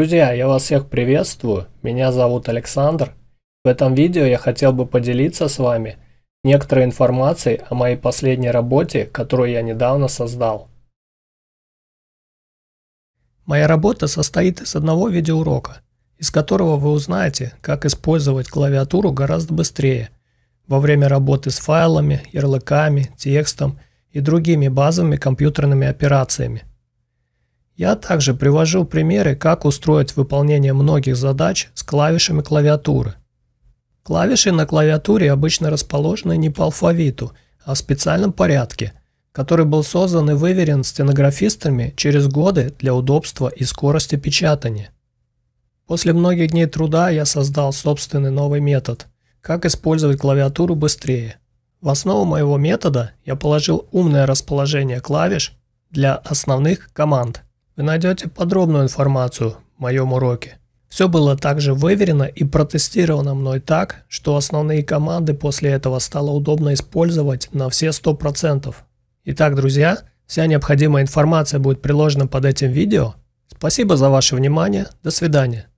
Друзья, я вас всех приветствую, меня зовут Александр. В этом видео я хотел бы поделиться с вами некоторой информацией о моей последней работе, которую я недавно создал. Моя работа состоит из одного видеоурока, из которого вы узнаете, как использовать клавиатуру гораздо быстрее во время работы с файлами, ярлыками, текстом и другими базовыми компьютерными операциями. Я также привожу примеры, как устроить выполнение многих задач с клавишами клавиатуры. Клавиши на клавиатуре обычно расположены не по алфавиту, а в специальном порядке, который был создан и выверен стенографистами через годы для удобства и скорости печатания. После многих дней труда я создал собственный новый метод – как использовать клавиатуру быстрее. В основу моего метода я положил умное расположение клавиш для основных команд – вы найдете подробную информацию в моем уроке. Все было также выверено и протестировано мной так, что основные команды после этого стало удобно использовать на все 100%. Итак, друзья, вся необходимая информация будет приложена под этим видео. Спасибо за ваше внимание. До свидания.